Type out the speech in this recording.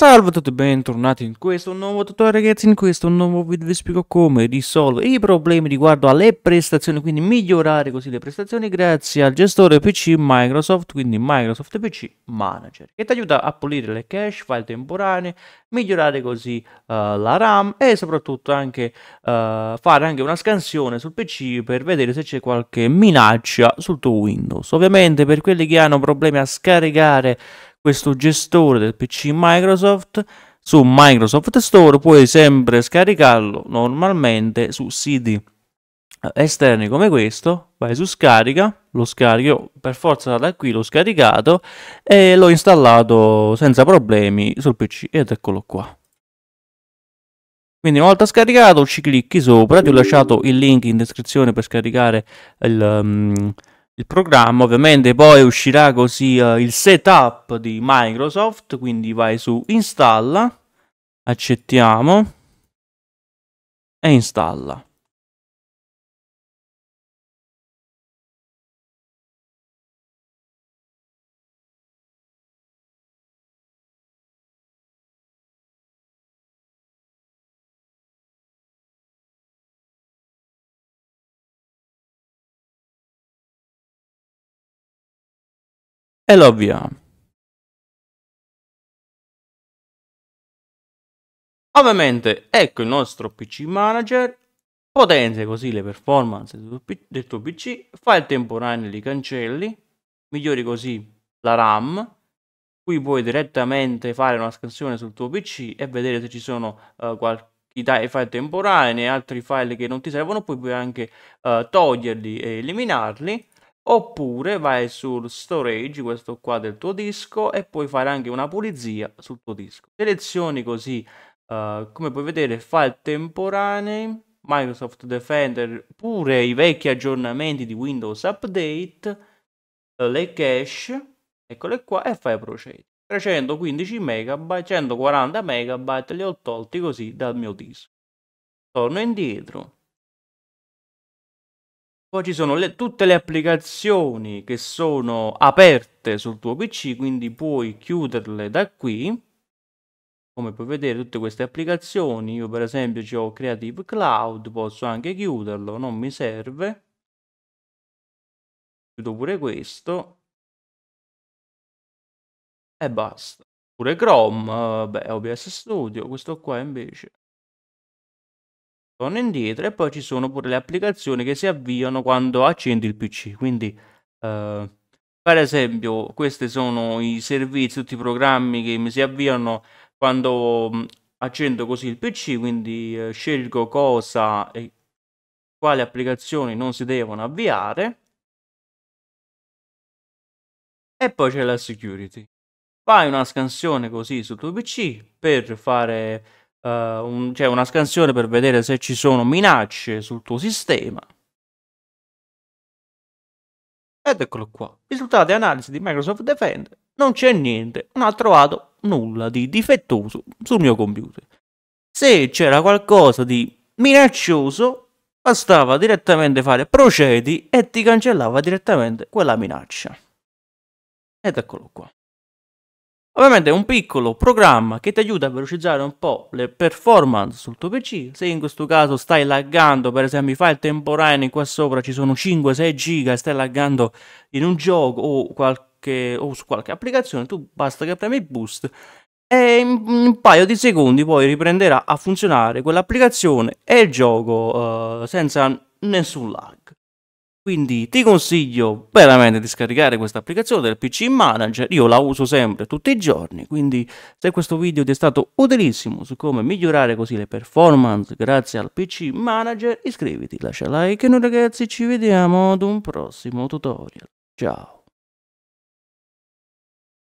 Salve a tutti e bentornati in questo nuovo tutorial ragazzi, in questo nuovo video vi spiego come risolvere i problemi riguardo alle prestazioni, quindi migliorare così le prestazioni grazie al gestore PC Microsoft, quindi Microsoft PC Manager, che ti aiuta a pulire le cache, file temporanee, migliorare così uh, la RAM e soprattutto anche uh, fare anche una scansione sul PC per vedere se c'è qualche minaccia sul tuo Windows. Ovviamente per quelli che hanno problemi a scaricare questo gestore del PC Microsoft su Microsoft Store, puoi sempre scaricarlo normalmente su siti eh, esterni come questo, vai su scarica, lo scarico per forza da qui l'ho scaricato e l'ho installato senza problemi sul PC ed eccolo qua. Quindi una volta scaricato ci clicchi sopra, ti ho lasciato il link in descrizione per scaricare il, um, il programma. Ovviamente poi uscirà così uh, il setup di Microsoft, quindi vai su installa, accettiamo e installa. e lo avviamo. Ovviamente ecco il nostro PC Manager, potenzia così le performance del tuo PC, file temporanei li cancelli, migliori così la RAM, qui puoi direttamente fare una scansione sul tuo PC e vedere se ci sono uh, eh, qualche file temporanei, altri file che non ti servono, poi puoi anche uh, toglierli e eliminarli oppure vai sul storage, questo qua del tuo disco, e puoi fare anche una pulizia sul tuo disco. Selezioni così, uh, come puoi vedere, file temporanei, Microsoft Defender, pure i vecchi aggiornamenti di Windows Update, eh, le cache, eccole qua, e fai procedere. 315 MB, 140 MB li ho tolti così dal mio disco. Torno indietro, poi ci sono le, tutte le applicazioni che sono aperte sul tuo PC, quindi puoi chiuderle da qui. Come puoi vedere tutte queste applicazioni, io per esempio ci ho Creative Cloud, posso anche chiuderlo, non mi serve. Chiudo pure questo. E basta. Pure Chrome, eh, beh, OBS Studio, questo qua invece torno indietro e poi ci sono pure le applicazioni che si avviano quando accendi il PC. Quindi, eh, per esempio, questi sono i servizi, tutti i programmi che mi si avviano quando mm, accendo così il PC, quindi eh, scelgo cosa e quali applicazioni non si devono avviare. E poi c'è la security. Fai una scansione così sul tuo PC per fare uh, un, cioè una scansione per vedere se ci sono minacce sul tuo sistema. Ed eccolo qua. Risultati e analisi di Microsoft Defender. Non c'è niente, non ha trovato nulla di difettoso sul mio computer. Se c'era qualcosa di minaccioso, bastava direttamente fare procedi e ti cancellava direttamente quella minaccia. Ed eccolo qua. Ovviamente è un piccolo programma che ti aiuta a velocizzare un po' le performance sul tuo PC. Se in questo caso stai laggando, per esempio i file temporanei qua sopra ci sono 5-6 giga e stai laggando in un gioco o, qualche, o su qualche applicazione, tu basta che premi boost e in un paio di secondi poi riprenderà a funzionare quell'applicazione e il gioco eh, senza nessun lag. Quindi ti consiglio veramente di scaricare questa applicazione del PC Manager, io la uso sempre tutti i giorni, quindi se questo video ti è stato utilissimo su come migliorare così le performance grazie al PC Manager, iscriviti, lascia like e noi ragazzi ci vediamo ad un prossimo tutorial. Ciao!